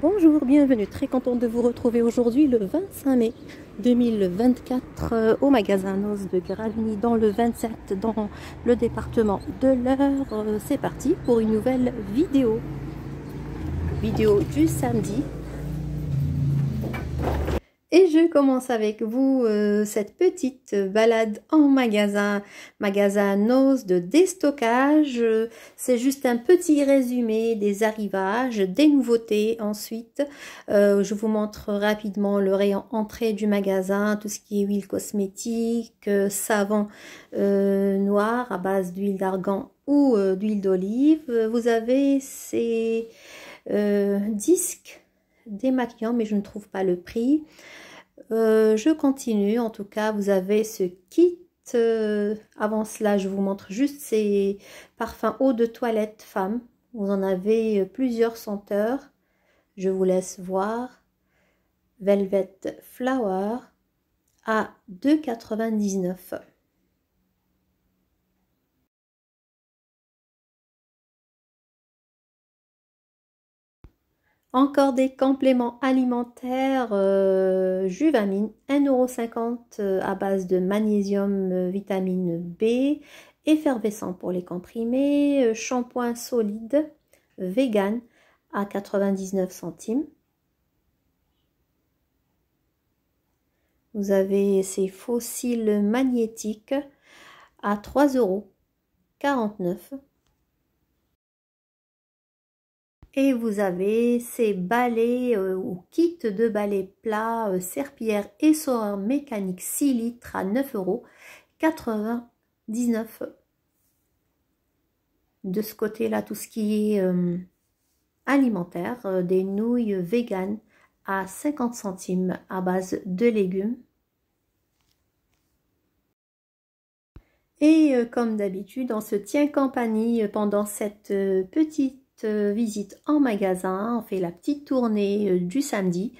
Bonjour, bienvenue. Très contente de vous retrouver aujourd'hui le 25 mai 2024 euh, au magasin Noz de Gravigny dans le 27 dans le département de l'Eure. Euh, c'est parti pour une nouvelle vidéo. Vidéo du samedi et je commence avec vous euh, cette petite balade en magasin, magasin Nose de déstockage. C'est juste un petit résumé des arrivages, des nouveautés. Ensuite, euh, je vous montre rapidement le rayon entrée du magasin, tout ce qui est huile cosmétique, euh, savon euh, noir à base d'huile d'argan ou d'huile d'olive. Vous avez ces disques démaquillant, mais je ne trouve pas le prix. Euh, je continue, en tout cas, vous avez ce kit. Euh, avant cela, je vous montre juste ces parfums eau de toilette femme. Vous en avez plusieurs senteurs. Je vous laisse voir. Velvet Flower à 2,99. Encore des compléments alimentaires, euh, Juvamine, 1,50€ euh, à base de magnésium, euh, vitamine B, effervescent pour les comprimés, shampoing solide, vegan à 99 centimes. Vous avez ces fossiles magnétiques à 3,49€. euros et vous avez ces balais euh, ou kits de balais plats, euh, serpillères et soreurs mécaniques 6 litres à 9 euros 99. De ce côté-là, tout ce qui est euh, alimentaire, euh, des nouilles véganes à 50 centimes à base de légumes. Et comme d'habitude, on se tient compagnie pendant cette petite euh, visite en magasin, on fait la petite tournée euh, du samedi.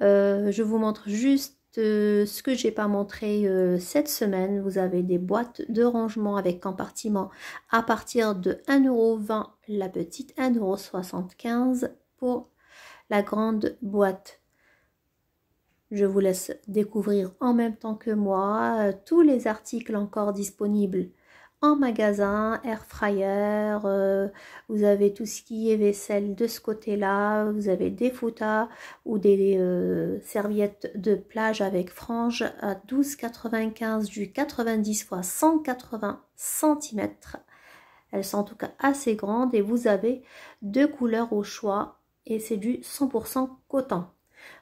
Euh, je vous montre juste ce que j'ai pas montré cette semaine. Vous avez des boîtes de rangement avec compartiment à partir de 1,20€ la petite, 1,75€ pour la grande boîte. Je vous laisse découvrir en même temps que moi tous les articles encore disponibles magasin, air fryer, euh, vous avez tout ce qui est vaisselle de ce côté-là, vous avez des foutas ou des euh, serviettes de plage avec franges à 12,95 du 90 x 180 cm. Elles sont en tout cas assez grandes et vous avez deux couleurs au choix et c'est du 100% coton.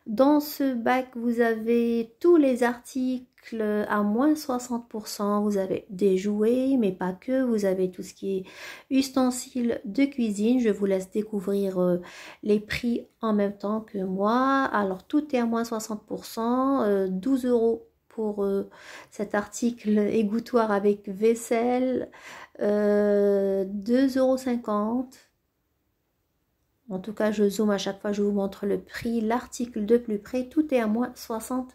Dans ce bac, vous avez tous les articles à moins 60%. Vous avez des jouets, mais pas que. Vous avez tout ce qui est ustensiles de cuisine. Je vous laisse découvrir euh, les prix en même temps que moi. Alors, tout est à moins 60%. 12 euh, euros pour euh, cet article égouttoir avec vaisselle. 2,50 euros. En tout cas, je zoome à chaque fois, je vous montre le prix, l'article de plus près, tout est à moins 60%.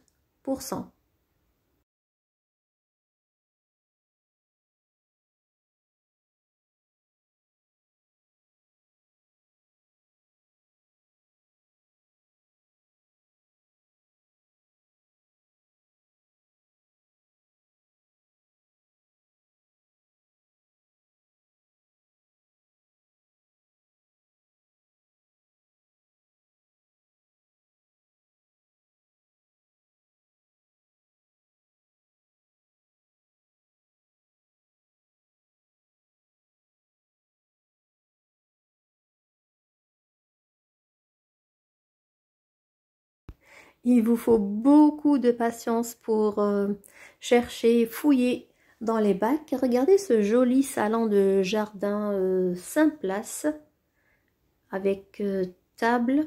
il vous faut beaucoup de patience pour euh, chercher, fouiller dans les bacs. Regardez ce joli salon de jardin euh, Saint Place avec euh, table,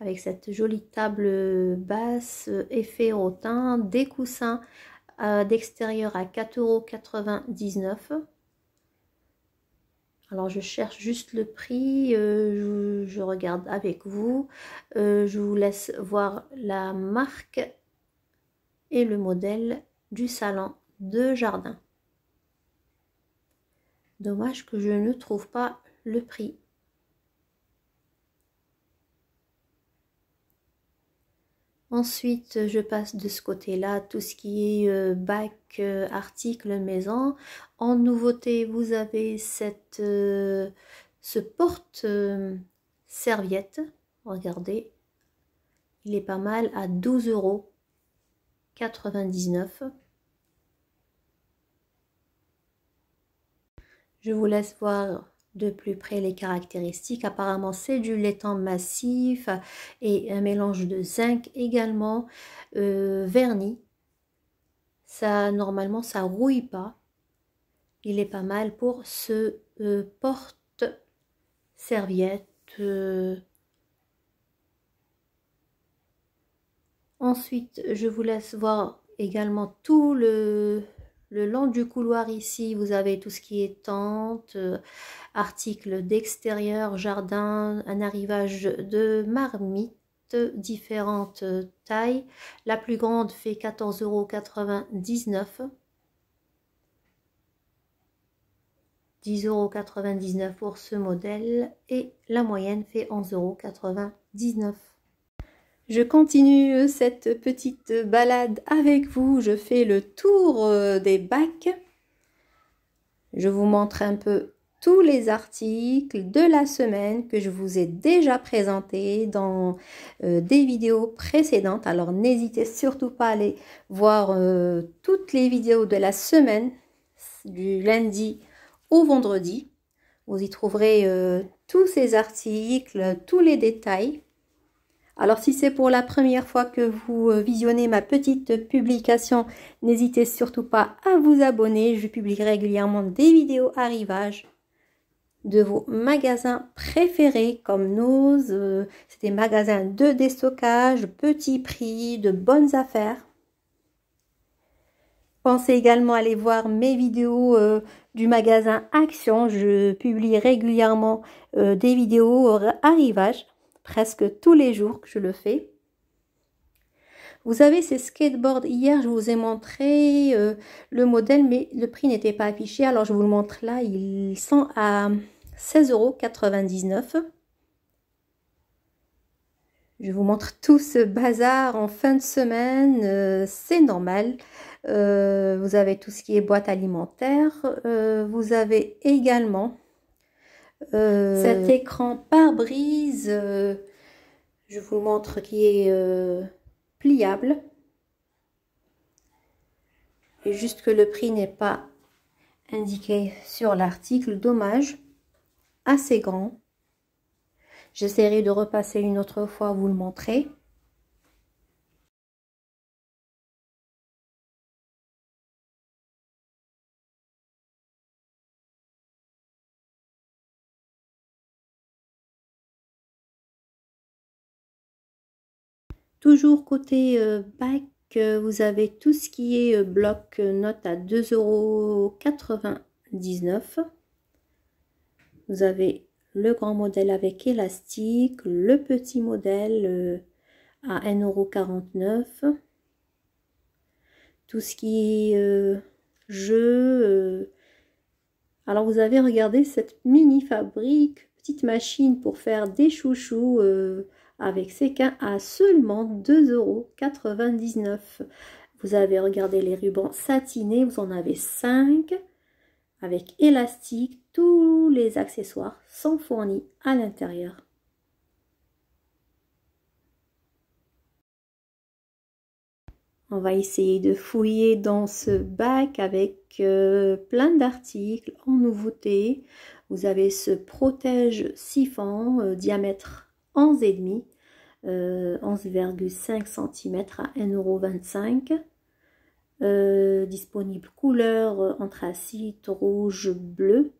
avec cette jolie table basse, effet rotin, des coussins d'extérieur à euros. Alors, je cherche juste le prix. Euh, je, regarde avec vous. Euh, je vous laisse voir la marque et le modèle du salon de jardin. Dommage que je ne trouve pas le prix. Ensuite, je passe de ce côté-là, tout ce qui est euh, bac, euh, article, maison. En nouveauté, vous avez cette, euh, ce porte-serviette. Regardez, il est pas mal à 12,99 euros Je vous laisse voir de plus près les caractéristiques. Apparemment, c'est du laiton massif et un mélange de zinc également vernis euh, verni. Ça, normalement, ça rouille pas. Il est pas mal pour ce euh, porte-serviette. Euh. Ensuite, je vous laisse voir également tout le le long du couloir ici, vous avez tout ce qui est tente, euh, articles d'extérieur, jardin, un arrivage de marmites différentes tailles. La plus grande fait 10,99 euros pour ce modèle et la moyenne fait euros. Je continue cette petite balade avec vous. Je fais le tour euh, des bacs. Je vous montre un peu tous les articles de la semaine que je vous ai déjà présentés dans euh, des vidéos précédentes. Alors n'hésitez surtout pas à aller voir euh, toutes les vidéos de la semaine du lundi au vendredi. Vous y trouverez tous ces articles, tous les détails. Alors si c'est pour la première fois que vous euh, visionnez ma petite publication, n'hésitez surtout pas à vous abonner. Je publie régulièrement des vidéos arrivages de vos magasins préférés comme Nose. Euh, c'est des magasins de déstockage, petits prix, de bonnes affaires. Pensez également à aller voir mes vidéos euh, du magasin Action. Je publie régulièrement des vidéos arrivages presque tous les jours que je le fais. Vous avez ces skateboards. Hier, je vous ai montré euh, le modèle, mais le prix n'était pas affiché. Alors, je vous le montre là. Ils sont à 16,99€. Je vous montre tout ce bazar en fin de semaine. Euh, c'est normal. Euh, vous avez tout ce qui est boîte alimentaire. vous avez également euh, Cet écran pare-brise, euh, je vous montre, qui est euh, pliable. Et juste que le prix n'est pas indiqué sur l'article, dommage, assez grand. J'essaierai de repasser une autre fois, vous le montrer. Toujours côté euh, bac, euh, vous avez tout ce qui est euh, bloc note à 2,99€. Vous avez le grand modèle avec élastique, le petit modèle à 49 Tout ce qui est jeu. alors vous avez regardé cette mini fabrique, petite machine pour faire des chouchous avec quins à seulement 2,99€. Vous avez regardé les rubans satinés, vous en avez 5 avec élastique, tous les accessoires sont fournis à l'intérieur. On va essayer de fouiller dans ce bac avec euh, plein d'articles en nouveauté. Vous avez ce protège siphon euh, et demi 11,5 euh, cm à 1,25€. Euh, disponible couleur anthracite, euh, rouge, bleu.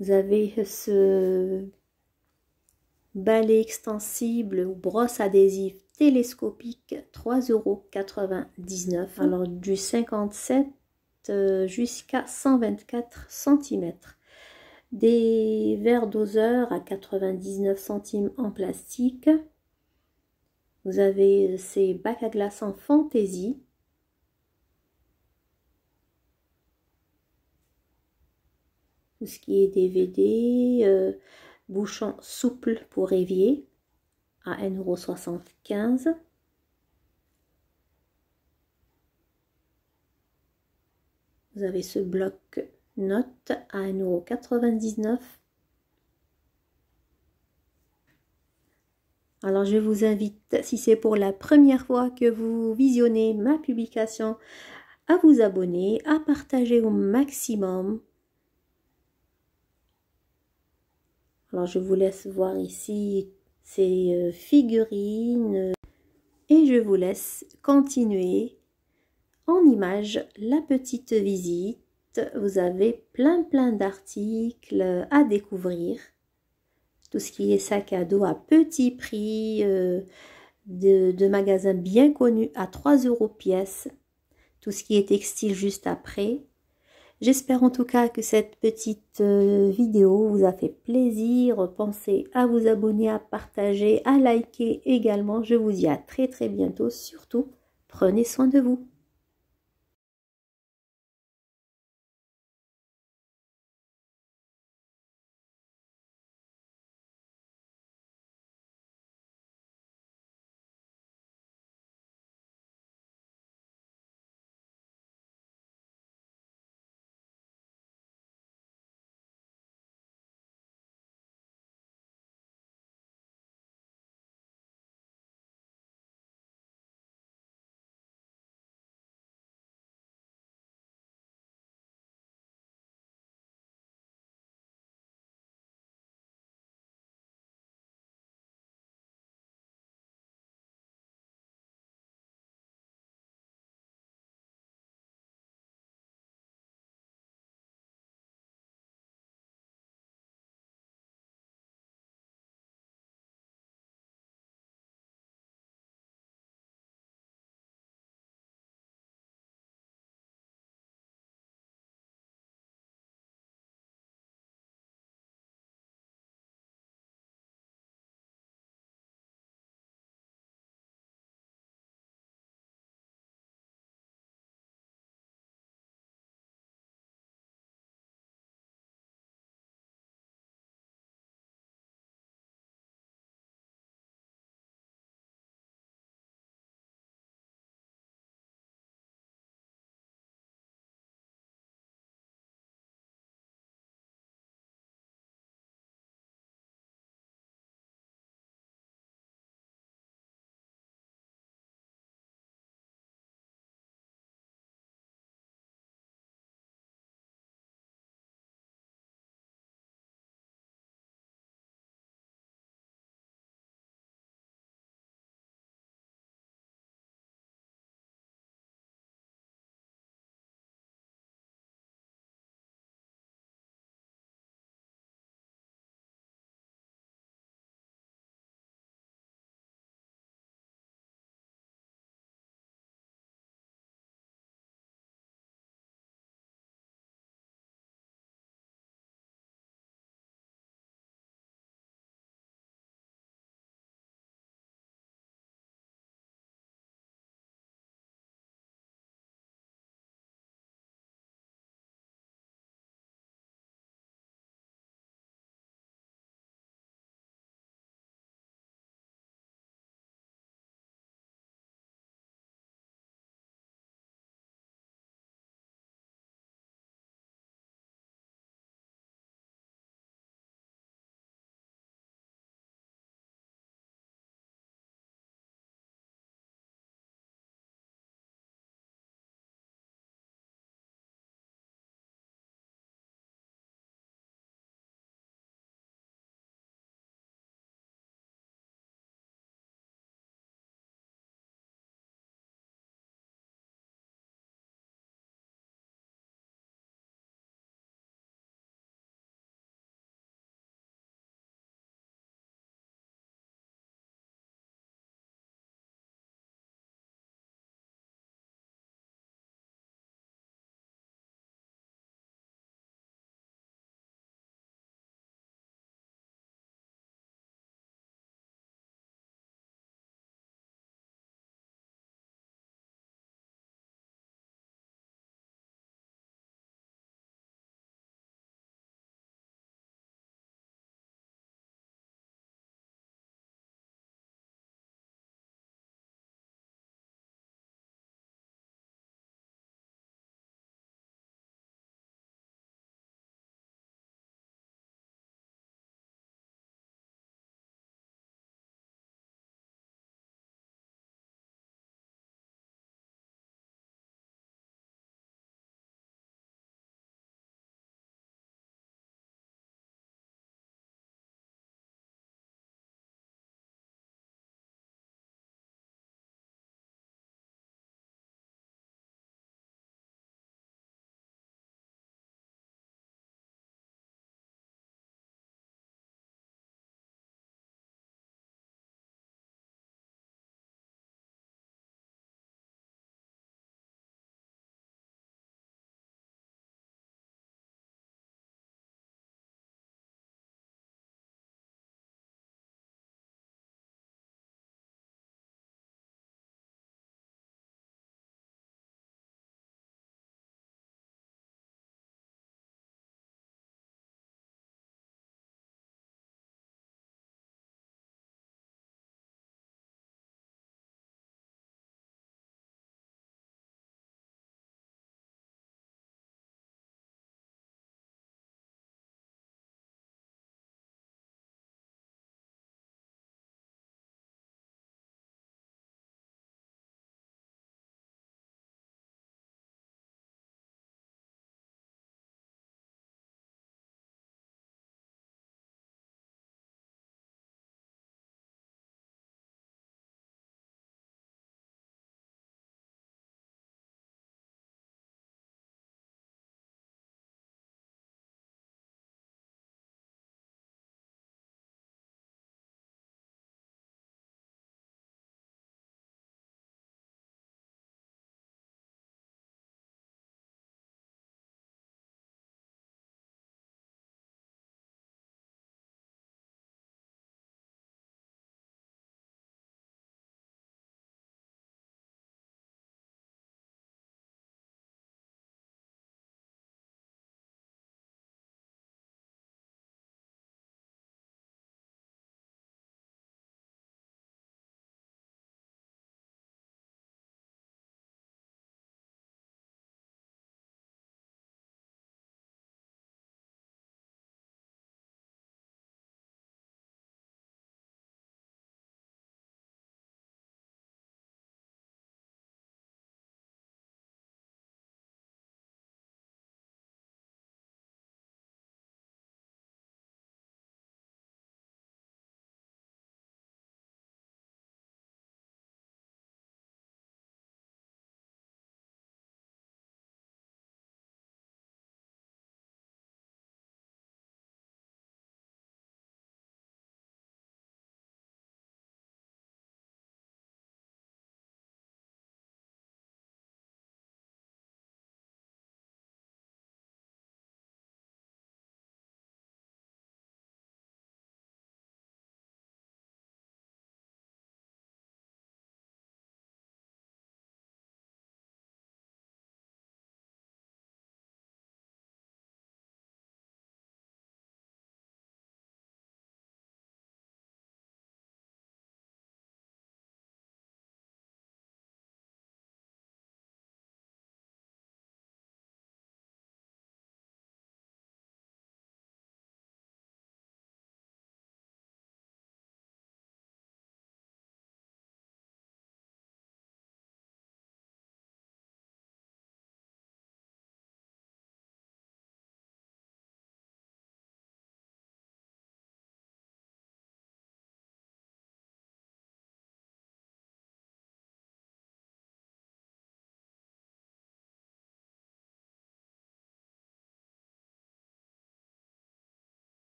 Vous avez ce balai extensible ou brosse adhésive télescopique 3,99€. Alors du 57 euh, jusqu'à 124 cm des verres doseurs à 99 centimes en plastique. Vous avez ces bacs à glace en fantaisie. Tout ce qui est DVD, bouchons bouchon souple pour évier à 1,75€. Vous avez ce bloc note à 1,99€. Alors je vous invite, si c'est pour la première fois que vous visionnez ma publication, à vous abonner, à partager au maximum. Alors je vous laisse voir ici ces euh, figurines et je vous laisse continuer en image la petite visite vous avez plein plein d'articles à découvrir. Tout ce qui est sac à dos à petit prix, euh, de, magasins bien connus à 3 euros pièce. Tout ce qui est textile juste après. J'espère en tout cas que cette petite euh, vidéo vous a fait plaisir. Pensez à vous abonner, à partager, à liker également. Je vous dis à très très bientôt. Surtout, prenez soin de vous.